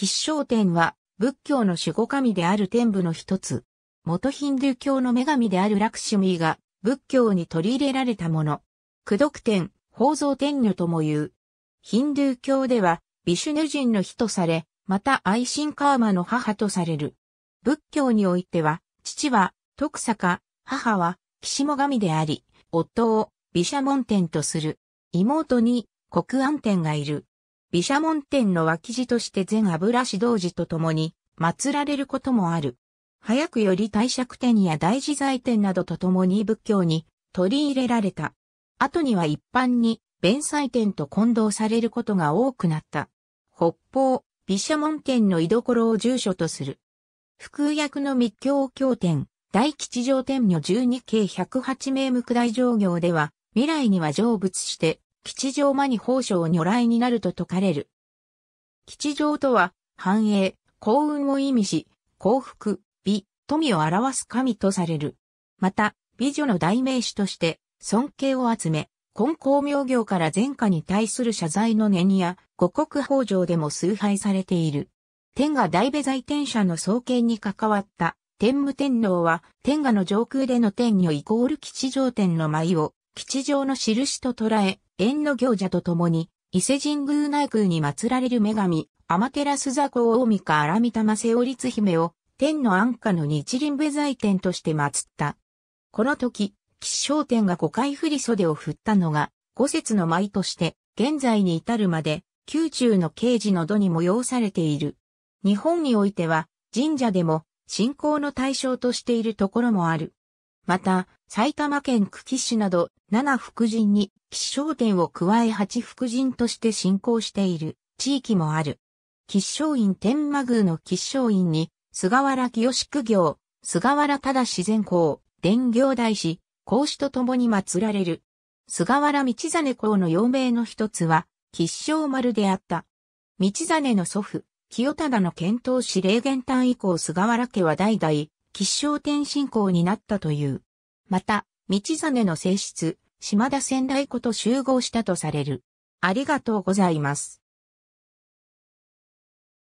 吉祥天は仏教の守護神である天部の一つ。元ヒンドゥー教の女神であるラクシュミーが仏教に取り入れられたもの。苦読天、宝蔵天女とも言う。ヒンドゥー教ではビシュヌ人の日とされ、また愛心カーマの母とされる。仏教においては、父は徳坂、母は岸も神であり、夫を毘沙門天とする。妹に国安天がいる。毘沙門天の脇地として全油師導寺と共に祀られることもある。早くより大釈天や大自在天などと共に仏教に取り入れられた。後には一般に弁祭天と混同されることが多くなった。北方、毘沙門天の居所を住所とする。福役の密教教典、大吉祥天女12系108名目大上行では、未来には成仏して、吉祥魔に宝生如来になると説かれる。吉祥とは、繁栄、幸運を意味し、幸福、美、富を表す神とされる。また、美女の代名詞として、尊敬を集め、根高名行から前科に対する謝罪の念や、五国法上でも崇拝されている。天下大部在天社の創建に関わった天武天皇は天下の上空での天女イコール吉祥天の舞を吉祥の印と捉え、縁の行者と共に、伊勢神宮内宮に祀られる女神、天照座高大御か荒御玉瀬尾律姫を、天の安価の日輪部財天として祀った。この時、吉祥天が5回振り袖を振ったのが、五節の舞として、現在に至るまで、宮中の刑事の土に催されている。日本においては、神社でも、信仰の対象としているところもある。また、埼玉県久喜市など7福神に吉祥天を加え8福神として信仰している地域もある。吉祥院天満宮の吉祥院に、菅原清久行、菅原忠自然公、伝行大師、孔子と共に祀られる。菅原道真公の陽名の一つは、吉祥丸であった。道真の祖父、清忠の遣唐使霊玄丹以降菅原家は代々、吉祥転信仰になったという。また、道真の性質、島田仙台こと集合したとされる。ありがとうございます。